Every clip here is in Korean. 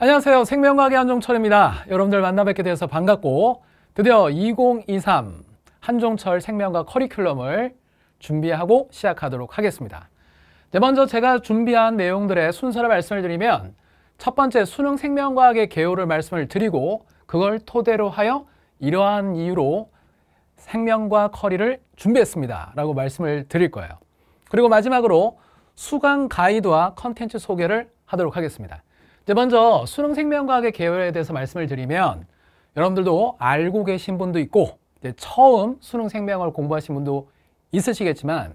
안녕하세요. 생명과학의 한종철입니다. 여러분들 만나 뵙게 돼서 반갑고 드디어 2023 한종철 생명과 커리큘럼을 준비하고 시작하도록 하겠습니다. 네, 먼저 제가 준비한 내용들의 순서를 말씀을 드리면 첫 번째 수능 생명과학의 개요를 말씀을 드리고 그걸 토대로 하여 이러한 이유로 생명과 커리를 준비했습니다. 라고 말씀을 드릴 거예요. 그리고 마지막으로 수강 가이드와 컨텐츠 소개를 하도록 하겠습니다. 이제 네, 먼저 수능 생명과학의 계열에 대해서 말씀을 드리면 여러분들도 알고 계신 분도 있고 이제 처음 수능 생명을 공부하신 분도 있으시겠지만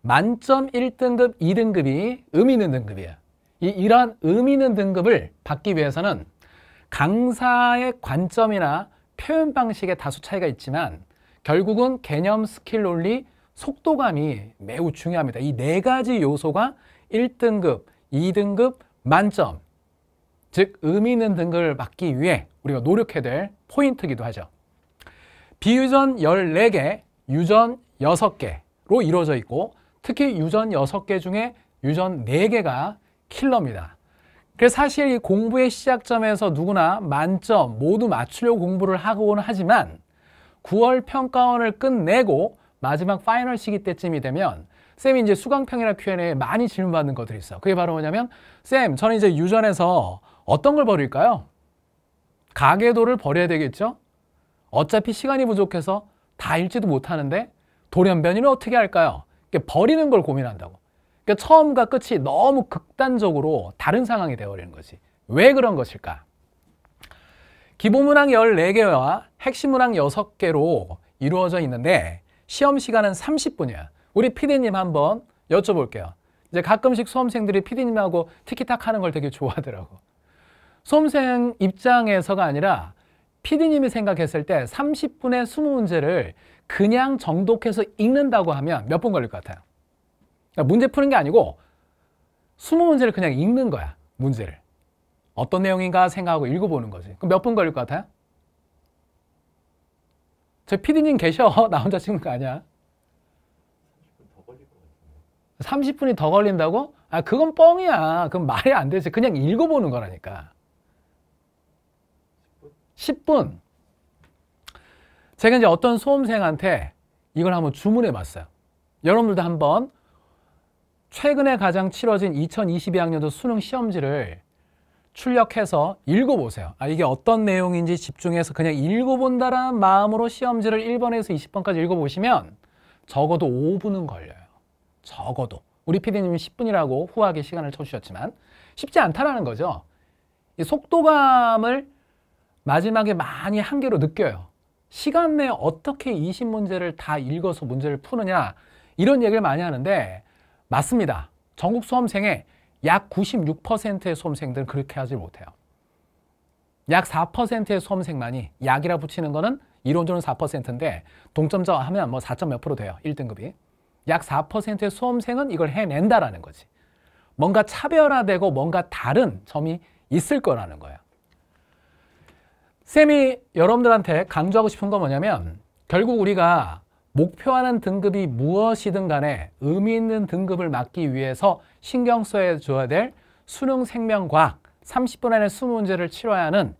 만점 1등급, 2등급이 의미 있는 등급이에요. 이, 이러한 의미 있는 등급을 받기 위해서는 강사의 관점이나 표현 방식에 다소 차이가 있지만 결국은 개념, 스킬, 논리, 속도감이 매우 중요합니다. 이 네 가지 요소가 1등급, 2등급, 만점 즉 의미 있는 등급을 받기 위해 우리가 노력해야 될 포인트이기도 하죠. 비유전 14개, 유전 6개로 이루어져 있고 특히 유전 6개 중에 유전 4개가 킬러입니다. 그래서 사실 이 공부의 시작점에서 누구나 만점 모두 맞추려고 공부를 하곤 하지만 9월 평가원을 끝내고 마지막 파이널 시기 때쯤이 되면 쌤이 이제 수강평이나 Q&A에 많이 질문받는 것들이 있어. 그게 바로 뭐냐면 쌤, 저는 이제 유전에서 어떤 걸 버릴까요? 가계도를 버려야 되겠죠? 어차피 시간이 부족해서 다 읽지도 못하는데 돌연변이는 어떻게 할까요? 그러니까 버리는 걸 고민한다고. 그러니까 처음과 끝이 너무 극단적으로 다른 상황이 되어버리는 거지. 왜 그런 것일까? 기본문항 14개와 핵심문항 6개로 이루어져 있는데 시험 시간은 30분이야. 우리 피디님 한번 여쭤볼게요. 이제 가끔씩 수험생들이 피디님하고 티키타카 하는 걸 되게 좋아하더라고. 수험생 입장에서가 아니라 PD님이 생각했을 때 30분의 20문제를 그냥 정독해서 읽는다고 하면 몇 분 걸릴 것 같아요? 그러니까 문제 푸는 게 아니고 20문제를 그냥 읽는 거야, 문제를. 어떤 내용인가 생각하고 읽어보는 거지. 그럼 몇 분 걸릴 것 같아요? 저 PD님 계셔. 나 혼자 찍는 거 아니야. 30분이 더 걸린다고? 아, 그건 뻥이야. 그건 말이 안 되지. 그냥 읽어보는 거라니까. 10분. 제가 이제 어떤 수험생한테 이걸 한번 주문해 봤어요. 여러분들도 한번 최근에 가장 치러진 2022학년도 수능 시험지를 출력해서 읽어보세요. 아, 이게 어떤 내용인지 집중해서 그냥 읽어본다라는 마음으로 시험지를 1번에서 20번까지 읽어보시면 적어도 5분은 걸려요. 적어도. 우리 PD님이 10분이라고 후하게 시간을 쳐주셨지만 쉽지 않다라는 거죠. 이 속도감을 마지막에 많이 한계로 느껴요. 시간 내에 어떻게 20문제를 다 읽어서 문제를 푸느냐 이런 얘기를 많이 하는데 맞습니다. 전국 수험생의 약 96%의 수험생들은 그렇게 하지 못해요. 약 4%의 수험생만이 약이라 붙이는 거는 이론적으로 는 4%인데 동점자 하면 뭐 4. 몇 프로 돼요. 1등급이. 약 4%의 수험생은 이걸 해낸다라는 거지. 뭔가 차별화되고 뭔가 다른 점이 있을 거라는 거예요. 쌤이 여러분들한테 강조하고 싶은 건 뭐냐면 음. 결국 우리가 목표하는 등급이 무엇이든 간에 의미 있는 등급을 막기 위해서 신경 써줘야 될 수능 생명과학 30분 안에 20문제를 치러야 하는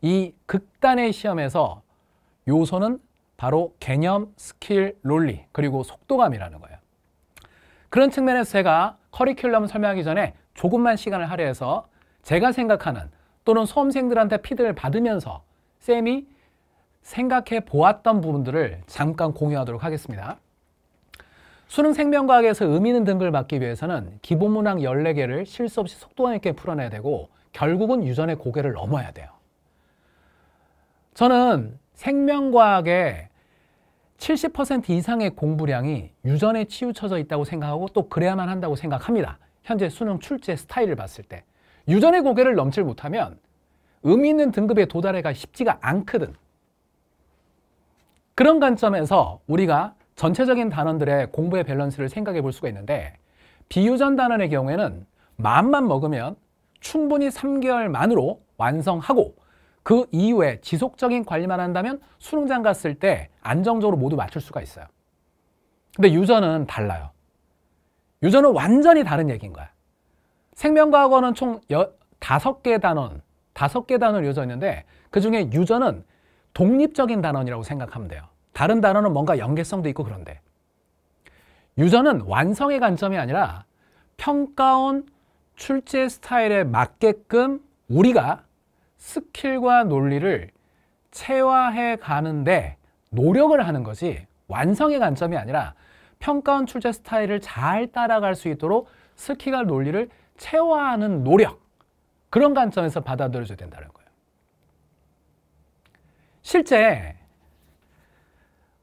이 극단의 시험에서 요소는 바로 개념, 스킬, 논리, 그리고 속도감이라는 거예요. 그런 측면에서 제가 커리큘럼 설명하기 전에 조금만 시간을 할애해서 제가 생각하는 또는 수험생들한테 피드를 받으면서 쌤이 생각해 보았던 부분들을 잠깐 공유하도록 하겠습니다. 수능 생명과학에서 의미 있는 등급을 받기 위해서는 기본문항 14개를 실수 없이 속도감 있게 풀어내야 되고 결국은 유전의 고개를 넘어야 돼요. 저는 생명과학의 70% 이상의 공부량이 유전에 치우쳐져 있다고 생각하고 또 그래야만 한다고 생각합니다. 현재 수능 출제 스타일을 봤을 때. 유전의 고개를 넘칠 못하면 의미 있는 등급에 도달해가 쉽지가 않거든. 그런 관점에서 우리가 전체적인 단원들의 공부의 밸런스를 생각해 볼 수가 있는데 비유전 단원의 경우에는 마음만 먹으면 충분히 3개월 만으로 완성하고 그 이후에 지속적인 관리만 한다면 수능장 갔을 때 안정적으로 모두 맞출 수가 있어요. 근데 유전은 달라요. 유전은 완전히 다른 얘기인 거야. 생명과학원은 총 5개 단원 다섯 개 단어를 유저했는데 그중에 유저는 독립적인 단원이라고 생각하면 돼요. 다른 단어는 뭔가 연계성도 있고 그런데 유저는 완성의 관점이 아니라 평가원 출제 스타일에 맞게끔 우리가 스킬과 논리를 체화해 가는데 노력을 하는 것이 완성의 관점이 아니라 평가원 출제 스타일을 잘 따라갈 수 있도록 스킬과 논리를 체화하는 노력 그런 관점에서 받아들여줘야 된다는 거예요. 실제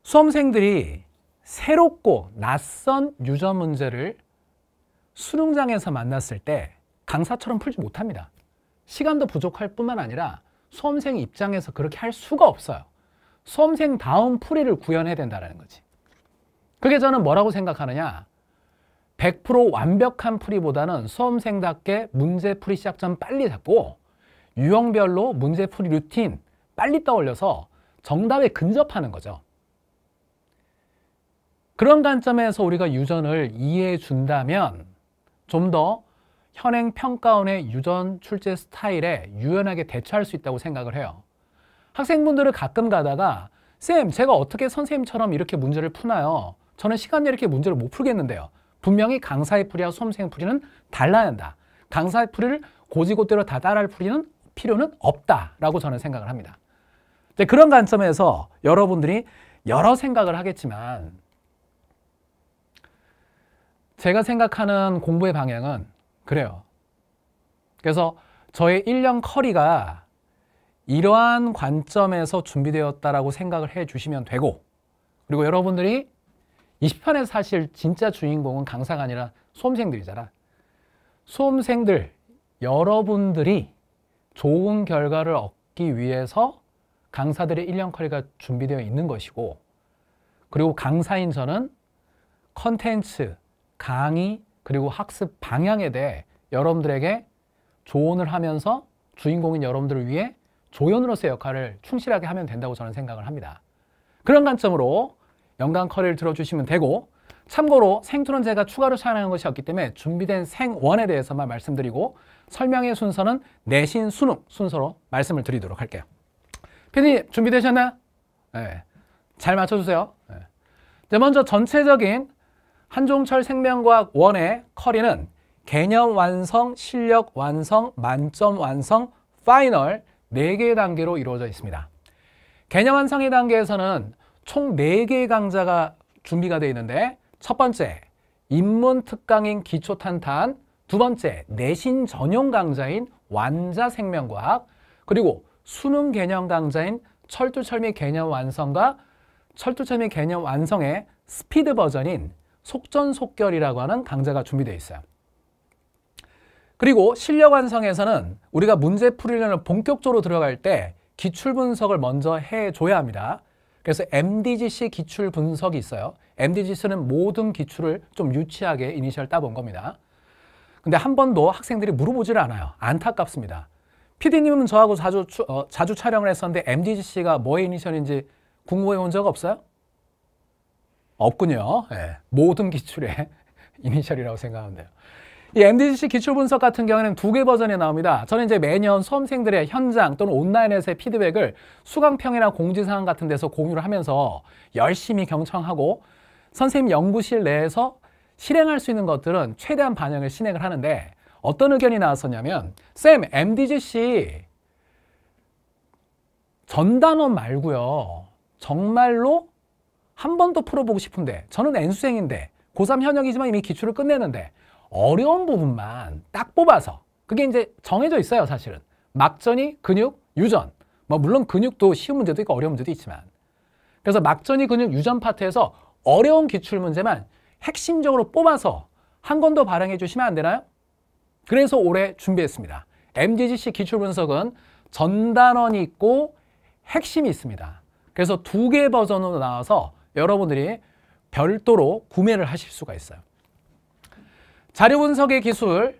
수험생들이 새롭고 낯선 유저 문제를 수능장에서 만났을 때 강사처럼 풀지 못합니다. 시간도 부족할 뿐만 아니라 수험생 입장에서 그렇게 할 수가 없어요. 수험생 다음 풀이를 구현해야 된다는 거지. 그게 저는 뭐라고 생각하느냐. 100% 완벽한 풀이보다는 수험생답게 문제 풀이 시작점 빨리 잡고 유형별로 문제 풀이 루틴 빨리 떠올려서 정답에 근접하는 거죠. 그런 관점에서 우리가 유전을 이해해 준다면 좀 더 현행 평가원의 유전 출제 스타일에 유연하게 대처할 수 있다고 생각을 해요. 학생분들을 가끔 가다가 쌤, 제가 어떻게 선생님처럼 이렇게 문제를 푸나요? 저는 시간 내에 이렇게 문제를 못 풀겠는데요. 분명히 강사의 풀이와 수험생의 풀이는 달라야 한다. 강사의 풀이를 고지고대로 다 따라할 풀이는 필요는 없다라고 저는 생각을 합니다. 그런 관점에서 여러분들이 여러 생각을 하겠지만 제가 생각하는 공부의 방향은 그래요. 그래서 저의 1년 커리가 이러한 관점에서 준비되었다라고 생각을 해 주시면 되고 그리고 여러분들이 2 0편에 사실 진짜 주인공은 강사가 아니라 수험생들이잖아. 수험생들, 여러분들이 좋은 결과를 얻기 위해서 강사들의 1년 커리가 준비되어 있는 것이고 그리고 강사인 저는 컨텐츠, 강의, 그리고 학습 방향에 대해 여러분들에게 조언을 하면서 주인공인 여러분들을 위해 조연으로서의 역할을 충실하게 하면 된다고 저는 생각을 합니다. 그런 관점으로 영당 커리를 들어주시면 되고 참고로 생투는 제가 추가로 사용하는 것이 없기 때문에 준비된 생원에 대해서만 말씀드리고 설명의 순서는 내신 수능 순서로 말씀을 드리도록 할게요. PD 준비되셨나요? 네. 잘 맞춰주세요. 네. 네. 먼저 전체적인 한종철 생명과학 원의 커리는 개념 완성, 실력 완성, 만점 완성, 파이널 4개의 단계로 이루어져 있습니다. 개념 완성의 단계에서는 총 4개의 강좌가 준비가 되어 있는데 첫 번째 입문특강인 기초탄탄 두 번째 내신 전용 강좌인 완자생명과학 그리고 수능 개념 강좌인 철두철미 개념 완성과 철두철미 개념 완성의 스피드 버전인 속전속결이라고 하는 강좌가 준비되어 있어요. 그리고 실력 완성에서는 우리가 문제 풀이려는 본격적으로 들어갈 때 기출 분석을 먼저 해줘야 합니다. 그래서 MDGC 기출 분석이 있어요. MDGC는 모든 기출을 좀 유치하게 이니셜 따본 겁니다. 근데 한 번도 학생들이 물어보질 않아요. 안타깝습니다. PD님은 저하고 자주, 어, 자주 촬영을 했었는데 MDGC가 뭐의 이니셜인지 궁금해 본 적 없어요? 없군요. 네. 모든 기출의 이니셜이라고 생각하면 돼요. 이 MDGC 기출분석 같은 경우에는 두 개 버전이 나옵니다. 저는 이제 매년 수험생들의 현장 또는 온라인에서의 피드백을 수강평이나 공지사항 같은 데서 공유를 하면서 열심히 경청하고 선생님 연구실 내에서 실행할 수 있는 것들은 최대한 반영을 실행을 하는데 어떤 의견이 나왔었냐면 쌤 MDGC 전단원 말고요. 정말로 한 번 더 풀어보고 싶은데 저는 N수생인데 고3 현역이지만 이미 기출을 끝내는데 어려운 부분만 딱 뽑아서 그게 이제 정해져 있어요 사실은 막전이 근육 유전 뭐 물론 근육도 쉬운 문제도 있고 어려운 문제도 있지만 그래서 막전이 근육 유전 파트에서 어려운 기출 문제만 핵심적으로 뽑아서 한 권 더 발행해 주시면 안 되나요? 그래서 올해 준비했습니다. MDGC 기출 분석은 전단원이 있고 핵심이 있습니다. 그래서 두 개 버전으로 나와서 여러분들이 별도로 구매를 하실 수가 있어요. 자료 분석의 기술,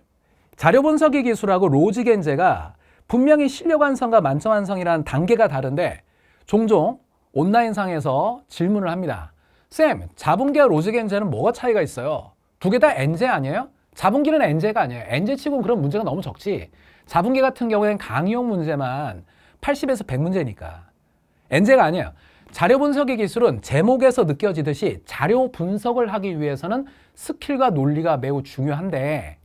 자료 분석의 기술하고 로지 겐제가 분명히 실력 완성과 만점 완성이라는 단계가 다른데 종종 온라인상에서 질문을 합니다. 쌤, 자본계와 로지 겐제는 뭐가 차이가 있어요? 두 개 다 엔제 아니에요? 자본계는 엔제가 아니에요. 엔제치고는 그런 문제가 너무 적지. 자본계 같은 경우에는 강의용 문제만 80에서 100문제니까. 엔제가 아니에요. 자료 분석의 기술은 제목에서 느껴지듯이 자료 분석을 하기 위해서는 스킬과 논리가 매우 중요한데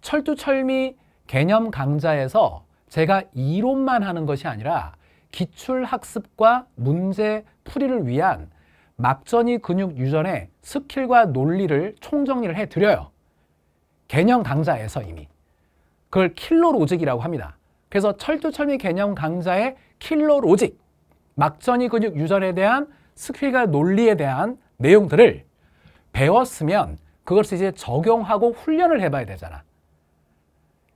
철두철미 개념 강좌에서 제가 이론만 하는 것이 아니라 기출학습과 문제 풀이를 위한 막전이 근육 유전의 스킬과 논리를 총정리를 해드려요. 개념 강좌에서 이미. 그걸 킬러 로직이라고 합니다. 그래서 철두철미 개념 강좌의 킬러 로직, 막전이 근육 유전에 대한 스킬과 논리에 대한 내용들을 배웠으면 그것을 이제 적용하고 훈련을 해봐야 되잖아.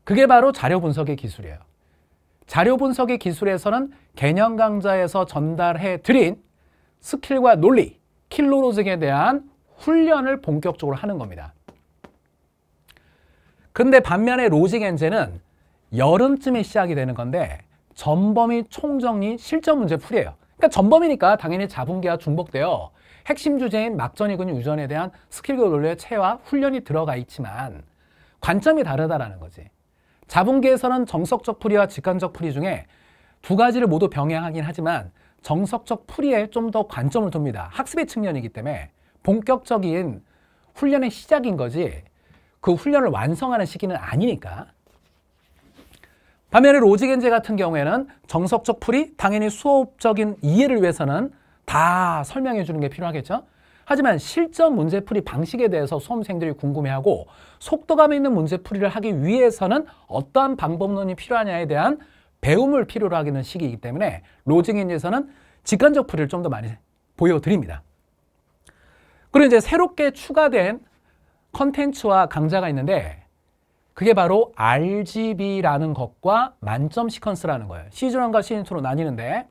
그게 바로 자료 분석의 기술이에요. 자료 분석의 기술에서는 개념 강좌에서 전달해 드린 스킬과 논리, 킬로로직에 대한 훈련을 본격적으로 하는 겁니다. 근데 반면에 로직 엔제은 여름쯤에 시작이 되는 건데 전범위 총정리 실전 문제 풀이에요. 그러니까 전범위니까 당연히 자분기와 중복돼요. 핵심 주제인 막전이군 유전에 대한 스킬과 논리의 체와 훈련이 들어가 있지만 관점이 다르다라는 거지. 자본계에서는 정석적 풀이와 직관적 풀이 중에 두 가지를 모두 병행하긴 하지만 정석적 풀이에 좀 더 관점을 둡니다. 학습의 측면이기 때문에 본격적인 훈련의 시작인 거지 그 훈련을 완성하는 시기는 아니니까. 반면에 로직엔제 같은 경우에는 정석적 풀이 당연히 수업적인 이해를 위해서는 다 설명해 주는 게 필요하겠죠? 하지만 실전 문제풀이 방식에 대해서 수험생들이 궁금해하고 속도감 있는 문제풀이를 하기 위해서는 어떠한 방법론이 필요하냐에 대한 배움을 필요로 하기는 시기이기 때문에 로직인에서는 직관적 풀이를 좀 더 많이 보여드립니다. 그리고 이제 새롭게 추가된 컨텐츠와 강좌가 있는데 그게 바로 RGB라는 것과 만점 시퀀스라는 거예요. 시즌1과 시즌2로 나뉘는데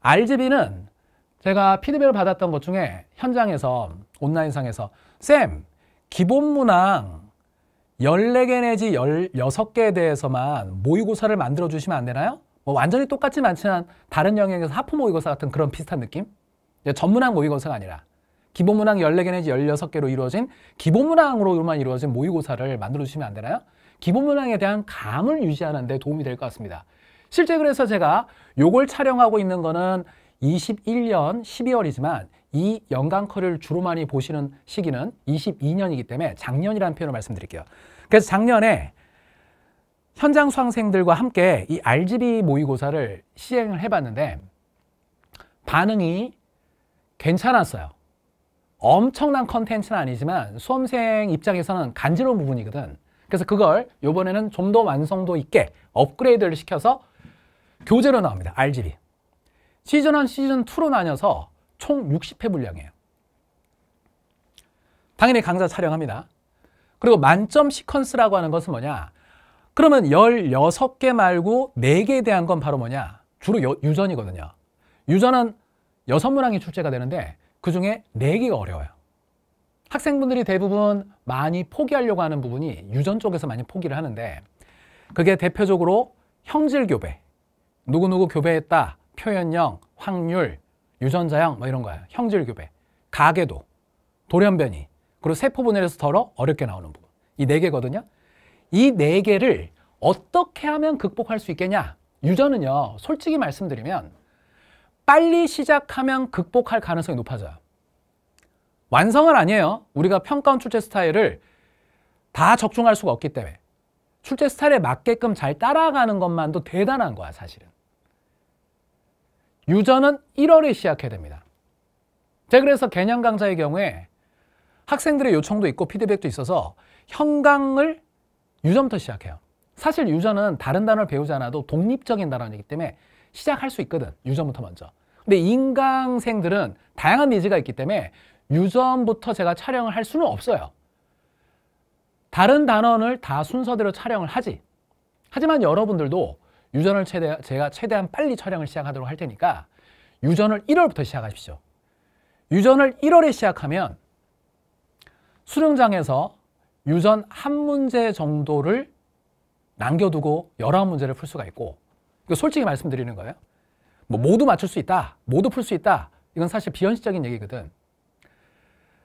RGB는 제가 피드백을 받았던 것 중에 현장에서 온라인상에서 쌤 기본 문항 14개 내지 16개에 대해서만 모의고사를 만들어 주시면 안 되나요? 뭐 완전히 똑같진 않지만 다른 영역에서 하프 모의고사 같은 그런 비슷한 느낌? 전문학 모의고사가 아니라 기본 문항 14개 내지 16개로 이루어진 기본 문항으로만 이루어진 모의고사를 만들어 주시면 안 되나요? 기본 문항에 대한 감을 유지하는 데 도움이 될 것 같습니다. 실제 그래서 제가 요걸 촬영하고 있는 거는 21년 12월이지만 이 연간커를 리 주로 많이 보시는 시기는 22년이기 때문에 작년이라는 표현을 말씀드릴게요. 그래서 작년에 현장 수학생들과 함께 이 RGB 모의고사를 시행을 해봤는데 반응이 괜찮았어요. 엄청난 컨텐츠는 아니지만 수험생 입장에서는 간지러운 부분이거든. 그래서 그걸 이번에는 좀 더 완성도 있게 업그레이드를 시켜서 교재로 나옵니다. RGB. 시즌 1, 시즌 2로 나뉘어서 총 60회 분량이에요. 당연히 강사 촬영합니다. 그리고 만점 시퀀스라고 하는 것은 뭐냐? 그러면 16개 말고 4개에 대한 건 바로 뭐냐? 주로 여, 유전이거든요. 유전은 6문항이 출제가 되는데 그 중에 4개가 어려워요. 학생분들이 대부분 많이 포기하려고 하는 부분이 유전 쪽에서 많이 포기를 하는데 그게 대표적으로 형질 교배, 누구누구 교배했다, 표현형, 확률, 유전자형 뭐 이런 거야 형질교배, 가계도, 돌연변이, 그리고 세포분해에서 덜어 어렵게 나오는 부분. 이 네 개거든요. 이 네 개를 어떻게 하면 극복할 수 있겠냐? 유전은요, 솔직히 말씀드리면 빨리 시작하면 극복할 가능성이 높아져요. 완성은 아니에요. 우리가 평가원 출제 스타일을 다 적중할 수가 없기 때문에 출제 스타일에 맞게끔 잘 따라가는 것만도 대단한 거야, 사실은. 유전은 1월에 시작해야 됩니다. 제가 그래서 개념 강좌의 경우에 학생들의 요청도 있고 피드백도 있어서 형강을유전부터 시작해요. 사실 유전은 다른 단어를 배우지 않아도 독립적인 단어이기 때문에 시작할 수 있거든. 유전부터 먼저. 근데 인강생들은 다양한 니즈가 있기 때문에 유전부터 제가 촬영을 할 수는 없어요. 다른 단원을 다 순서대로 촬영을 하지. 하지만 여러분들도 유전을 최대, 제가 최대한 빨리 촬영을 시작하도록 할 테니까 유전을 1월부터 시작하십시오. 유전을 1월에 시작하면 수능장에서 유전 한 문제 정도를 남겨두고 여러 문제를 풀 수가 있고 이거 솔직히 말씀드리는 거예요. 뭐 모두 맞출 수 있다, 모두 풀 수 있다 이건 사실 비현실적인 얘기거든.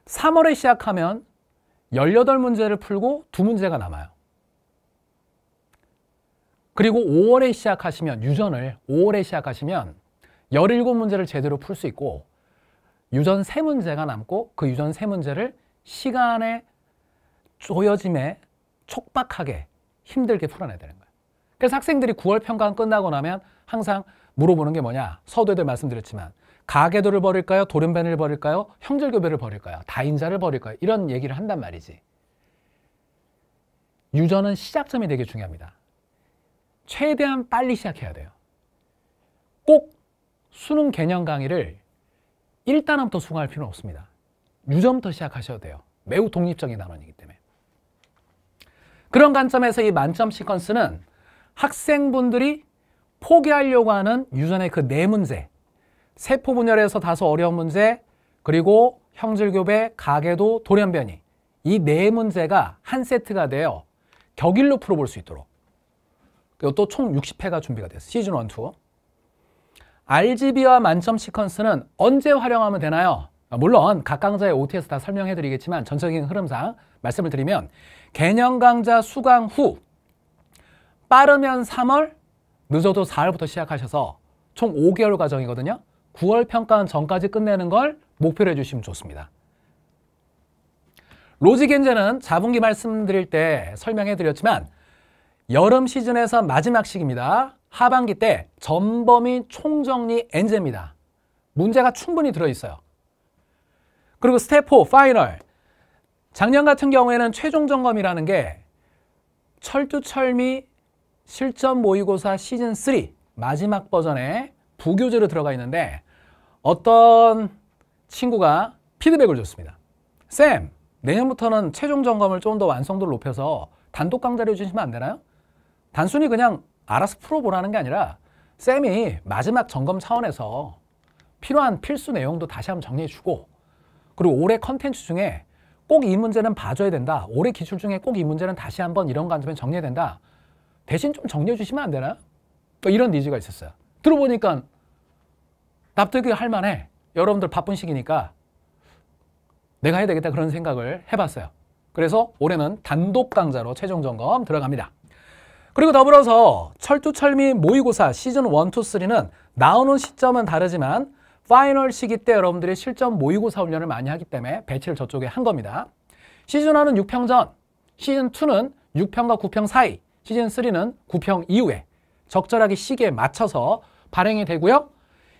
3월에 시작하면 18문제를 풀고 두문제가 남아요. 그리고 5월에 시작하시면 유전을 5월에 시작하시면 17문제를 제대로 풀 수 있고 유전 3문제가 남고 그 유전 3문제를 시간에 조여짐에 촉박하게 힘들게 풀어내야 되는 거예요. 그래서 학생들이 9월 평가가 끝나고 나면 항상 물어보는 게 뭐냐 서두에도 말씀드렸지만 가계도를 버릴까요? 돌연변이를 버릴까요? 형질교배를 버릴까요? 다인자를 버릴까요? 이런 얘기를 한단 말이지. 유전은 시작점이 되게 중요합니다. 최대한 빨리 시작해야 돼요. 꼭 수능 개념 강의를 1단원부터 수강할 필요는 없습니다. 유전부터 시작하셔도 돼요. 매우 독립적인 단원이기 때문에. 그런 관점에서 이 만점 시퀀스는 학생분들이 포기하려고 하는 유전의 그 네 문제, 세포 분열에서 다소 어려운 문제, 그리고 형질교배, 가계도, 돌연변이 이 네 문제가 한 세트가 되어 격일로 풀어볼 수 있도록 이것도 총 60회가 준비가 됐어요. 시즌 1 2. RGB와 만점 시퀀스는 언제 활용하면 되나요? 아, 물론 각 강좌의 o t s 다 설명해 드리겠지만 전적인 흐름상 말씀을 드리면 개념 강좌 수강 후 빠르면 3월, 늦어도 4월부터 시작하셔서 총 5개월 과정이거든요. 9월 평가 전까지 끝내는 걸 목표로 해주시면 좋습니다. 로직엔제는 자본기 말씀드릴 때 설명해 드렸지만 여름 시즌에서 마지막 시기입니다. 하반기 때 전범위 총정리 엔제입니다. 문제가 충분히 들어있어요. 그리고 스텝 4 파이널 작년 같은 경우에는 최종 점검이라는 게 철두철미 실전 모의고사 시즌 3 마지막 버전에 부교재로 들어가 있는데 어떤 친구가 피드백을 줬습니다. 쌤, 내년부터는 최종 점검을 좀 더 완성도를 높여서 단독 강좌를 해주시면 안 되나요? 단순히 그냥 알아서 풀어보라는 게 아니라 쌤이 마지막 점검 차원에서 필요한 필수 내용도 다시 한번 정리해주고 그리고 올해 컨텐츠 중에 꼭 이 문제는 봐줘야 된다. 올해 기출 중에 꼭 이 문제는 다시 한번 이런 관점에 정리해야 된다. 대신 좀 정리해 주시면 안 되나? 또 이런 니즈가 있었어요. 들어보니까 납득이 할 만해. 여러분들 바쁜 시기니까 내가 해야 되겠다 그런 생각을 해봤어요. 그래서 올해는 단독 강좌로 최종 점검 들어갑니다. 그리고 더불어서 철두철미 모의고사 시즌 1, 2, 3는 나오는 시점은 다르지만 파이널 시기 때 여러분들이 실전 모의고사 훈련을 많이 하기 때문에 배치를 저쪽에 한 겁니다. 시즌 1은 6평 전, 시즌 2는 6평과 9평 사이, 시즌 3는 9평 이후에 적절하게 시기에 맞춰서 발행이 되고요.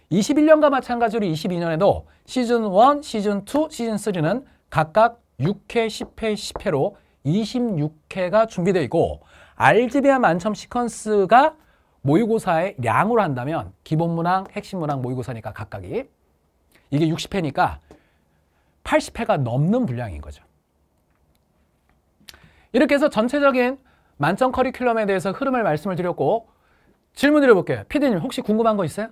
21년과 마찬가지로 22년에도 시즌 1, 시즌 2, 시즌 3는 각각 6회, 10회, 10회로 26회가 준비되어 있고 알지베한 만점 시퀀스가 모의고사의 양으로 한다면 기본 문항, 핵심 문항, 모의고사니까 각각이 이게 60회니까 80회가 넘는 분량인 거죠. 이렇게 해서 전체적인 만점 커리큘럼에 대해서 흐름을 말씀을 드렸고 질문 드려볼게요. 피디님 혹시 궁금한 거 있어요?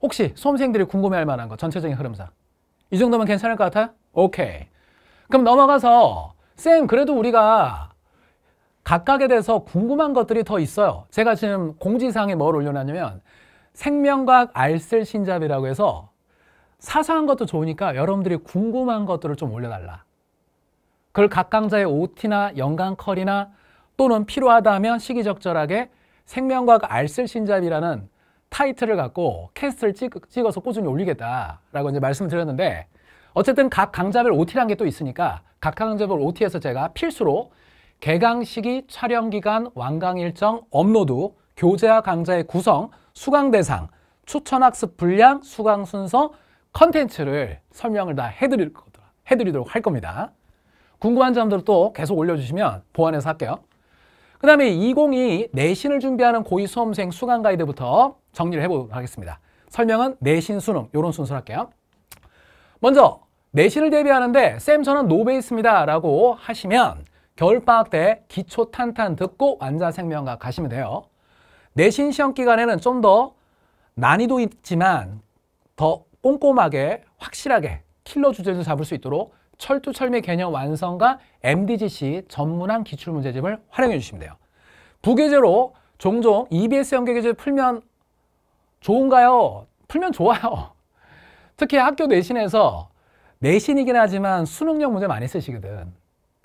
혹시 수험생들이 궁금해할 만한 거 전체적인 흐름상 이 정도면 괜찮을 것 같아요? 오케이. 그럼 넘어가서 쌤 그래도 우리가 각각에 대해서 궁금한 것들이 더 있어요. 제가 지금 공지사항에 뭘 올려놨냐면 생명과학 알쓸 신잡이라고 해서 사소한 것도 좋으니까 여러분들이 궁금한 것들을 좀 올려달라. 그걸 각 강자의 OT나 연간컬이나 또는 필요하다면 시기적절하게 생명과학 알쓸 신잡이라는 타이틀을 갖고 캐스트를 찍어서 꾸준히 올리겠다라고 이제 말씀을 드렸는데 어쨌든 각 강자별 OT라는 게 또 있으니까 각 강자별 OT에서 제가 필수로 개강 시기, 촬영 기간, 완강 일정, 업로드, 교재와 강좌의 구성, 수강 대상, 추천 학습 분량, 수강 순서, 컨텐츠를 설명을 다 해드릴 거더 해드리도록 할 겁니다. 궁금한 점들 또 계속 올려주시면 보완해서 할게요. 그 다음에 2022 내신을 준비하는 고위 수험생 수강 가이드부터 정리를 해보도록 하겠습니다. 설명은 내신 수능 이런 순서로 할게요. 먼저 내신을 대비하는데 쌤 저는 노베이스입니다 라고 하시면 겨울방학 때 기초 탄탄 듣고 완자 생명과 가시면 돼요. 내신 시험 기간에는 좀 더 난이도 있지만 더 꼼꼼하게 확실하게 킬러 주제를 잡을 수 있도록 철두철미 개념 완성과 MDGC 전문한 기출문제집을 활용해 주시면 돼요. 부교재로 종종 EBS 연계교재 풀면 좋은가요? 풀면 좋아요. 특히 학교 내신에서 내신이긴 하지만 수능력 문제 많이 쓰시거든.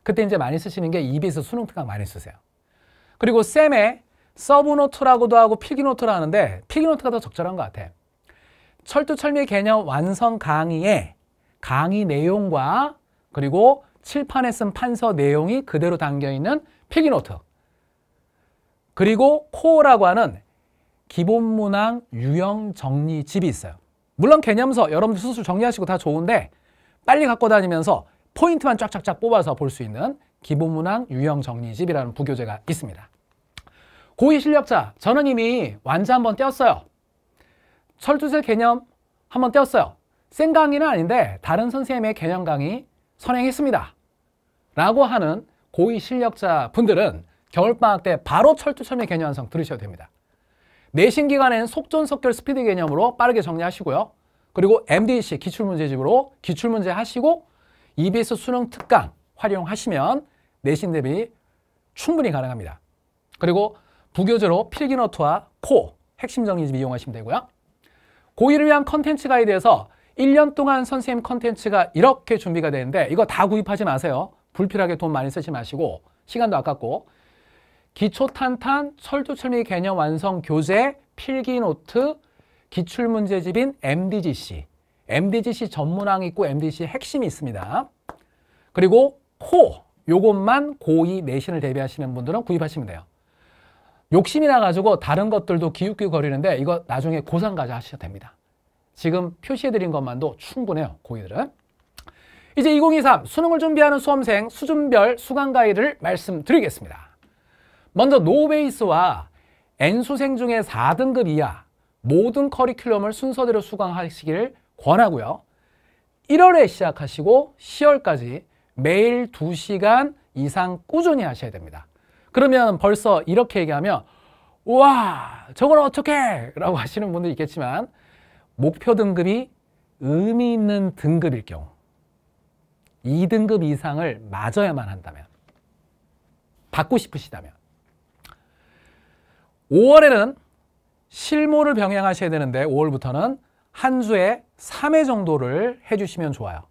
그때 이제 많이 쓰시는 게 EBS 수능 평가 많이 쓰세요. 그리고 쌤의 서브노트라고도 하고 필기노트라 하는데 필기노트가 더 적절한 것 같아. 철두철미 개념 완성 강의에 강의 내용과 그리고 칠판에 쓴 판서 내용이 그대로 담겨있는 필기노트 그리고 코어라고 하는 기본문항 유형 정리집이 있어요. 물론 개념서 여러분들 수술 정리하시고 다 좋은데 빨리 갖고 다니면서 포인트만 쫙쫙쫙 뽑아서 볼 수 있는 기본문항 유형 정리집이라는 부교재가 있습니다. 고2 실력자, 저는 이미 완자 한번 떼었어요. 철두세 개념 한번 떼었어요. 생 강의는 아닌데 다른 선생님의 개념 강의 선행했습니다. 라고 하는 고2 실력자 분들은 겨울방학 때 바로 철두철미 개념 완성 들으셔야 됩니다. 내신 기간엔 속전속결 스피드 개념으로 빠르게 정리하시고요. 그리고 MDC 기출문제집으로 기출문제 하시고 e 에 s 수능 특강 활용하시면 내신 대비 충분히 가능합니다. 그리고 부교재로 필기노트와 코, 핵심 정리집 이용하시면 되고요. 고1을 위한 컨텐츠 가이드에서 1년 동안 선생님 컨텐츠가 이렇게 준비가 되는데 이거 다 구입하지 마세요. 불필요하게 돈 많이 쓰지 마시고 시간도 아깝고 기초탄탄, 철도철미 개념 완성 교재, 필기노트, 기출문제집인 MDGC MDGC 전문항이 있고 MDGC 핵심이 있습니다. 그리고 코 요것만 고2 내신을 대비하시는 분들은 구입하시면 돼요. 욕심이 나가지고 다른 것들도 기웃기웃 거리는데 이거 나중에 고3까지 하셔도 됩니다. 지금 표시해드린 것만도 충분해요. 고2들은. 이제 2023 수능을 준비하는 수험생 수준별 수강 가이드를 말씀드리겠습니다. 먼저 노베이스와 N수생 중에 4등급 이하 모든 커리큘럼을 순서대로 수강하시길 권하고요. 1월에 시작하시고 10월까지 매일 2시간 이상 꾸준히 하셔야 됩니다. 그러면 벌써 이렇게 얘기하면 와 저걸 어떻게 라고 하시는 분들 있겠지만 목표 등급이 의미 있는 등급일 경우 2등급 이상을 맞아야만 한다면 받고 싶으시다면 5월에는 실무를 병행하셔야 되는데 5월부터는 한 주에 3회 정도를 해주시면 좋아요.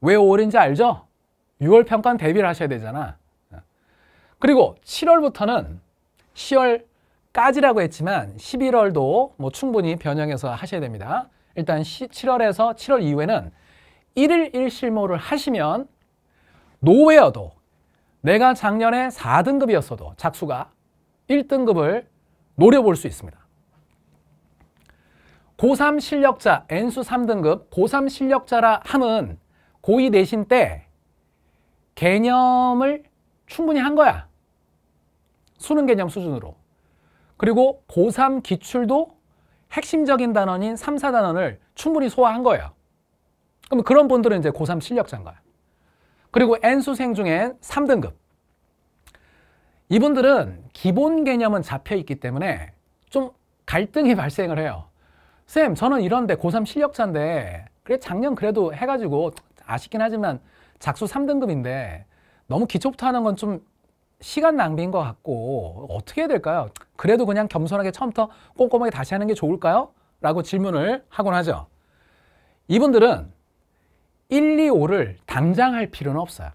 왜 5월인지 알죠? 6월 평가는 대비를 하셔야 되잖아. 그리고 7월부터는 10월까지라고 했지만 11월도 뭐 충분히 변형해서 하셔야 됩니다. 일단 7월에서 7월 이후에는 1일 1실무를 하시면 노웨어도 내가 작년에 4등급이었어도 작수가 1등급을 노려볼 수 있습니다. 고3 실력자, N수 3등급, 고3 실력자라 함은 고2 내신 때 개념을 충분히 한 거야. 수능 개념 수준으로. 그리고 고3 기출도 핵심적인 단원인 3, 4단원을 충분히 소화한 거예요. 그럼 그런 분들은 이제 고3 실력자인 거야. 그리고 N수생 중엔 3등급. 이분들은 기본 개념은 잡혀 있기 때문에 좀 갈등이 발생을 해요. 쌤 저는 이런데 고3 실력자인데 그래 작년 그래도 해가지고 아쉽긴 하지만 작수 3등급인데 너무 기초부터 하는 건 좀 시간 낭비인 것 같고 어떻게 해야 될까요? 그래도 그냥 겸손하게 처음부터 꼼꼼하게 다시 하는 게 좋을까요? 라고 질문을 하곤 하죠. 이분들은 1, 2, 5를 당장 할 필요는 없어요.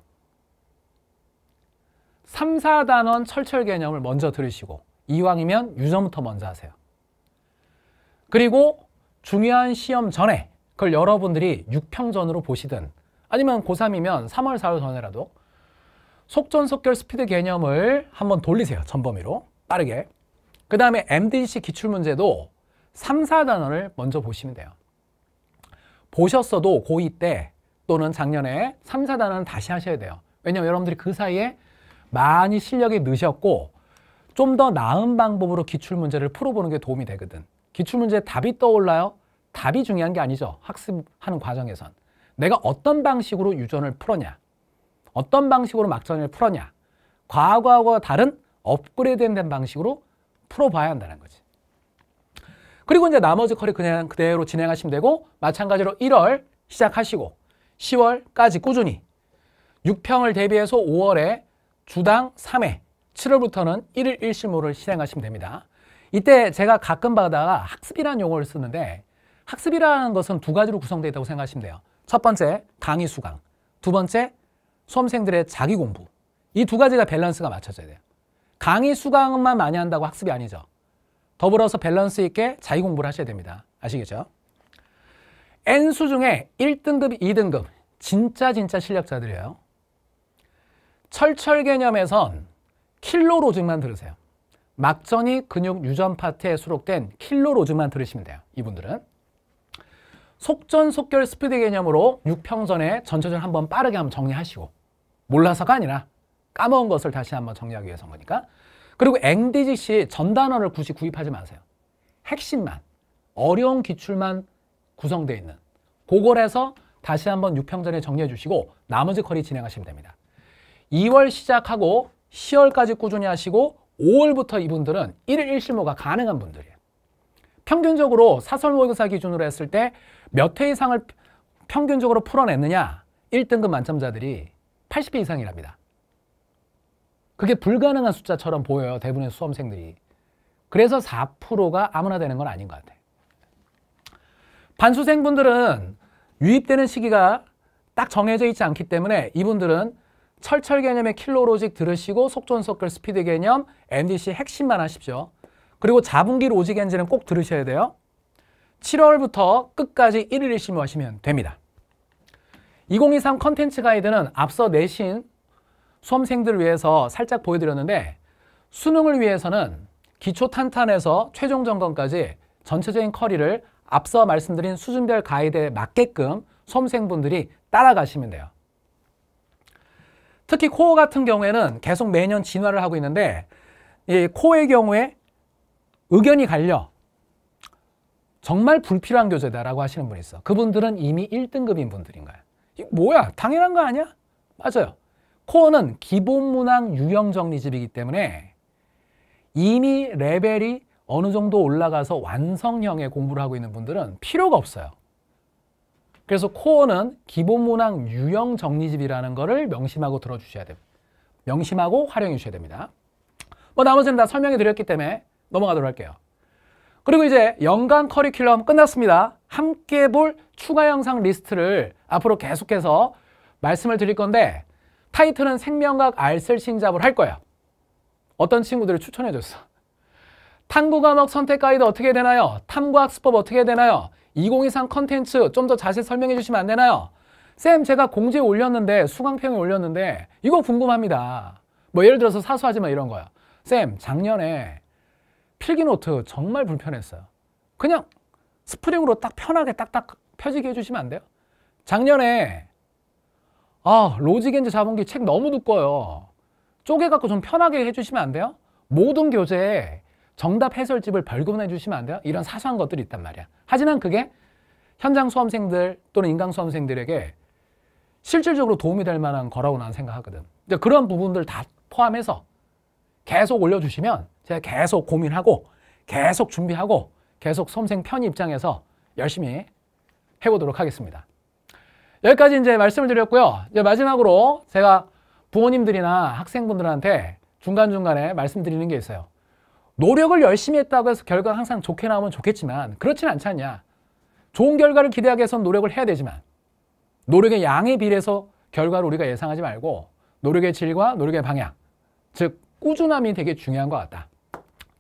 3, 4단원 철철 개념을 먼저 들으시고 이왕이면 유전부터 먼저 하세요. 그리고 중요한 시험 전에 그걸 여러분들이 6평 전으로 보시든 아니면 고3이면 3월, 4월 전에라도 속전속결 스피드 개념을 한번 돌리세요. 전범위로 빠르게. 그 다음에 MDC 기출문제도 3, 4단원을 먼저 보시면 돼요. 보셨어도 고2 때 또는 작년에 3, 4단원 을 다시 하셔야 돼요. 왜냐면 여러분들이 그 사이에 많이 실력이 느셨고 좀 더 나은 방법으로 기출문제를 풀어보는 게 도움이 되거든. 기출문제 답이 떠올라요? 답이 중요한 게 아니죠. 학습하는 과정에선. 내가 어떤 방식으로 유전을 풀었냐. 어떤 방식으로 막전을 풀었냐. 과거와 다른 업그레이드된 방식으로 풀어봐야 한다는 거지. 그리고 이제 나머지 커리 그냥 그대로 진행하시면 되고 마찬가지로 1월 시작하시고 10월까지 꾸준히 6평을 대비해서 5월에 주당 3회, 7월부터는 1일 1실무를 실행하시면 됩니다. 이때 제가 가끔 받다가 학습이라는 용어를 쓰는데 학습이라는 것은 두 가지로 구성되어 있다고 생각하시면 돼요. 첫 번째, 강의 수강. 두 번째, 수험생들의 자기 공부. 이 두 가지가 밸런스가 맞춰져야 돼요. 강의 수강만 많이 한다고 학습이 아니죠. 더불어서 밸런스 있게 자기 공부를 하셔야 됩니다. 아시겠죠? N수 중에 1등급, 2등급 진짜 진짜 실력자들이에요. 철철 개념에선 킬로 로즈만 들으세요. 막전이 근육 유전 파트에 수록된 킬로 로즈만 들으시면 돼요. 이분들은. 속전속결 스피드 개념으로 6평선의 전체전 한번 빠르게 한번 정리하시고 몰라서가 아니라 까먹은 것을 다시 한번 정리하기 위해서인 거니까 그리고 앵디지시 전단어를 굳이 구입하지 마세요. 핵심만 어려운 기출만 구성되어 있는 고걸 해서 다시 한번 6평전에 정리해 주시고 나머지 커리 진행하시면 됩니다. 2월 시작하고 10월까지 꾸준히 하시고 5월부터 이분들은 1일 1실모가 가능한 분들이에요. 평균적으로 사설 모의고사 기준으로 했을 때 몇회 이상을 평균적으로 풀어냈느냐? 1등급 만점자들이 80회 이상이랍니다. 그게 불가능한 숫자처럼 보여요. 대부분의 수험생들이. 그래서 4%가 아무나 되는 건 아닌 것 같아요. 반수생분들은 유입되는 시기가 딱 정해져 있지 않기 때문에 이분들은 철철 개념의 킬로로직 들으시고 속전속결 스피드 개념, NDC 핵심만 하십시오. 그리고 자분기 로직 엔진은 꼭 들으셔야 돼요. 7월부터 끝까지 1일 심호하시면 됩니다. 2023 컨텐츠 가이드는 앞서 내신 수험생들을 위해서 살짝 보여드렸는데 수능을 위해서는 기초 탄탄에서 최종 점검까지 전체적인 커리를 앞서 말씀드린 수준별 가이드에 맞게끔 수험생분들이 따라가시면 돼요. 특히 코어 같은 경우에는 계속 매년 진화를 하고 있는데 이 코어의 경우에 의견이 갈려 정말 불필요한 교재다라고 하시는 분이 있어. 그분들은 이미 1등급인 분들인가요? 이 뭐야? 당연한 거 아니야? 맞아요. 코어는 기본 문항 유형 정리집이기 때문에 이미 레벨이 어느 정도 올라가서 완성형의 공부를 하고 있는 분들은 필요가 없어요. 그래서 코어는 기본 문항 유형 정리집이라는 거를 명심하고 들어주셔야 됩니다. 명심하고 활용해 주셔야 됩니다. 뭐 나머지는 다 설명해 드렸기 때문에 넘어가도록 할게요. 그리고 이제 연간 커리큘럼 끝났습니다. 함께 볼 추가 영상 리스트를 앞으로 계속해서 말씀을 드릴 건데 타이틀은 생명학 알쓸 신잡을 할거야 어떤 친구들을 추천해줬어? 탐구 과목 선택 가이드 어떻게 되나요? 탐구 학습법 어떻게 되나요? 2023 컨텐츠 좀 더 자세히 설명해 주시면 안 되나요? 쌤 제가 공지에 올렸는데 수강평에 올렸는데 이거 궁금합니다. 뭐 예를 들어서 사소하지만 이런 거야. 쌤 작년에 필기노트 정말 불편했어요. 그냥 스프링으로 딱 편하게 딱딱 펴지게 해주시면 안 돼요? 작년에 아 로지겐즈 자본기 책 너무 두꺼워요. 쪼개갖고 좀 편하게 해주시면 안 돼요? 모든 교재에 정답 해설집을 벌금해 주시면 안 돼요? 이런 사소한 것들이 있단 말이야. 하지만 그게 현장 수험생들 또는 인강 수험생들에게 실질적으로 도움이 될 만한 거라고 나는 생각하거든. 그런 부분들 다 포함해서 계속 올려주시면 제가 계속 고민하고 계속 준비하고 계속 섬생 편 입장에서 열심히 해보도록 하겠습니다. 여기까지 이제 말씀을 드렸고요. 이제 마지막으로 제가 부모님들이나 학생분들한테 중간중간에 말씀드리는 게 있어요. 노력을 열심히 했다고 해서 결과가 항상 좋게 나오면 좋겠지만 그렇진 않지 않냐. 좋은 결과를 기대하기 위해선 노력을 해야 되지만 노력의 양에 비례해서 결과를 우리가 예상하지 말고 노력의 질과 노력의 방향, 즉 꾸준함이 되게 중요한 것 같다.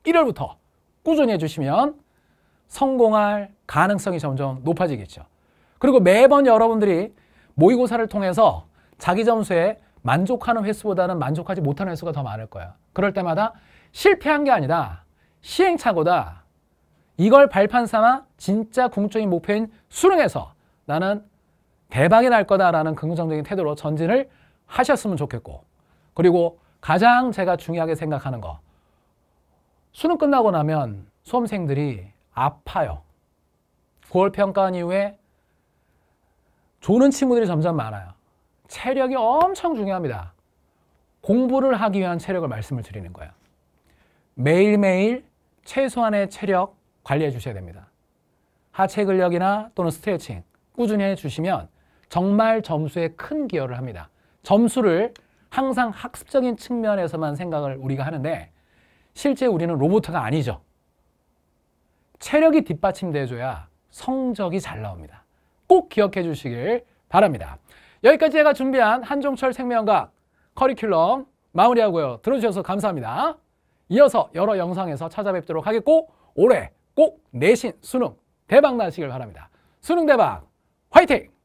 1월부터 꾸준히 해주시면 성공할 가능성이 점점 높아지겠죠. 그리고 매번 여러분들이 모의고사를 통해서 자기 점수에 만족하는 횟수보다는 만족하지 못하는 횟수가 더 많을 거예요. 그럴 때마다 실패한 게 아니다. 시행착오다. 이걸 발판 삼아 진짜 궁극적인 목표인 수능에서 나는 대박이 날 거다라는 긍정적인 태도로 전진을 하셨으면 좋겠고 그리고 가장 제가 중요하게 생각하는 거 수능 끝나고 나면 수험생들이 아파요. 9월 평가한 이후에 조는 친구들이 점점 많아요. 체력이 엄청 중요합니다. 공부를 하기 위한 체력을 말씀을 드리는 거예요. 매일매일 최소한의 체력 관리해 주셔야 됩니다. 하체 근력이나 또는 스트레칭 꾸준히 해 주시면 정말 점수에 큰 기여를 합니다. 점수를 항상 학습적인 측면에서만 생각을 우리가 하는데 실제 우리는 로보트가 아니죠. 체력이 뒷받침돼줘야 성적이 잘 나옵니다. 꼭 기억해 주시길 바랍니다. 여기까지 제가 준비한 한종철 생명과 커리큘럼 마무리하고요. 들어주셔서 감사합니다. 이어서 여러 영상에서 찾아뵙도록 하겠고 올해 꼭 내신 수능 대박 나시길 바랍니다. 수능 대박 화이팅!